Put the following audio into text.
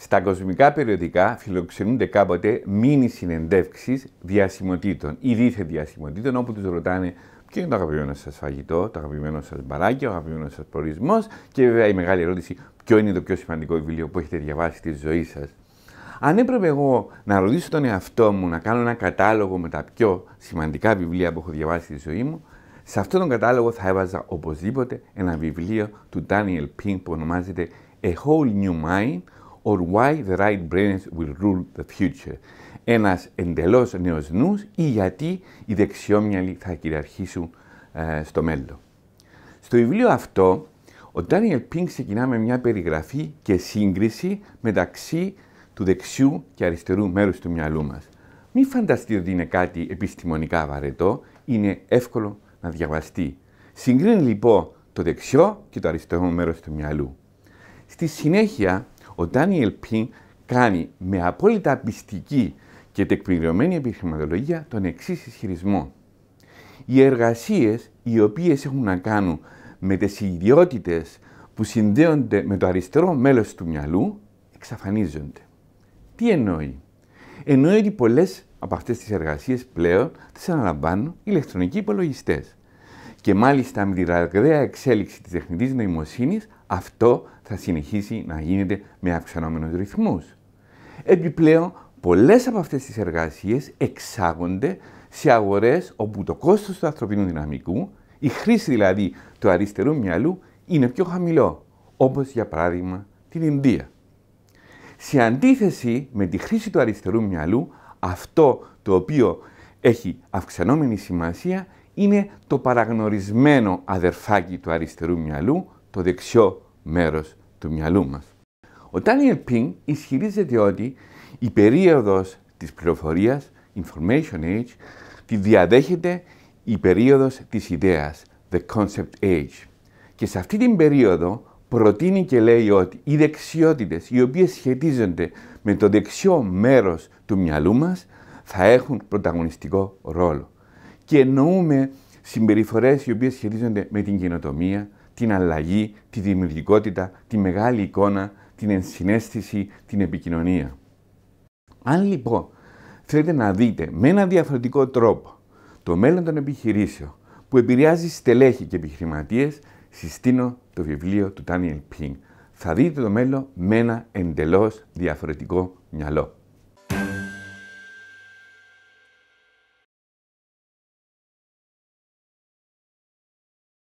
Στα κοσμικά περιοδικά φιλοξενούνται κάποτε μίνι συνεντεύξεις διασημοτήτων ή δίθε διασημοτήτων, όπου τους ρωτάνε ποιο είναι το αγαπημένο σας φαγητό, το αγαπημένο σας μπαράκι, ο αγαπημένος σας προορισμός και βέβαια η μεγάλη ερώτηση, ποιο είναι το πιο σημαντικό βιβλίο που έχετε διαβάσει τη ζωή σας. Αν έπρεπε εγώ να ρωτήσω τον εαυτό μου να κάνω ένα κατάλογο με τα πιο σημαντικά βιβλία που έχω διαβάσει τη ζωή μου, σε αυτόν τον κατάλογο θα έβαζα οπωσδήποτε ένα βιβλίο του Daniel Pink που ονομάζεται A Whole New Mind, or why the right brains will rule the future. ένας εντελώς νεοσνού νέος ή γιατί οι δεξιόμυαλοι θα κυριαρχήσουν ε, στο μέλλον. Στο βιβλίο αυτό, ο Ντάνιελ Πίνξ ξεκινά με μια περιγραφή και σύγκριση μεταξύ του δεξιού και αριστερού μέρους του μυαλού μας. Μην φανταστείτε ότι είναι κάτι επιστημονικά βαρετό, είναι εύκολο να διαβαστεί. Συγκρίνει λοιπόν το δεξιό και το αριστερό μέρος του μυαλού. Στη συνέχεια, ο Ντάνιελ Πιν κάνει με απόλυτα πιστική και τεκμηριωμένη επιχειρηματολογία τον εξής ισχυρισμό. Οι εργασίες οι οποίες έχουν να κάνουν με τις ιδιότητες που συνδέονται με το αριστερό μέλος του μυαλού εξαφανίζονται. Τι εννοεί. Εννοεί ότι πολλές από αυτές τις εργασίες πλέον τις αναλαμβάνουν ηλεκτρονικοί υπολογιστές. Και μάλιστα με τη ραγδαία εξέλιξη της τεχνητής νοημοσύνης αυτό θα συνεχίσει να γίνεται με αυξανόμενους ρυθμούς. Επιπλέον, πολλές από αυτές τις εργασίες εξάγονται σε αγορές όπου το κόστος του ανθρωπίνου δυναμικού, η χρήση δηλαδή του αριστερού μυαλού, είναι πιο χαμηλό, όπως για παράδειγμα την Ινδία. Σε αντίθεση με τη χρήση του αριστερού μυαλού, αυτό το οποίο έχει αυξανόμενη σημασία είναι το παραγνωρισμένο αδερφάκι του αριστερού μυαλού, το δεξιό μέρος του μυαλού μας. Ο Τάνιελ Πινγκ ισχυρίζεται ότι η περίοδος της πληροφορίας, information age, τη διαδέχεται η περίοδος της ιδέας, the concept age. Και σε αυτή την περίοδο προτείνει και λέει ότι οι δεξιότητες οι οποίες σχετίζονται με το δεξιό μέρος του μυαλού μας θα έχουν πρωταγωνιστικό ρόλο. Και εννοούμε συμπεριφορές οι οποίες σχετίζονται με την καινοτομία, την αλλαγή, τη δημιουργικότητα, τη μεγάλη εικόνα, την ενσυναίσθηση, την επικοινωνία. Αν λοιπόν θέλετε να δείτε με ένα διαφορετικό τρόπο το μέλλον των επιχειρήσεων που επηρεάζει στελέχη και επιχειρηματίες, συστήνω το βιβλίο του Daniel Pink. Θα δείτε το μέλλον με ένα εντελώς διαφορετικό μυαλό.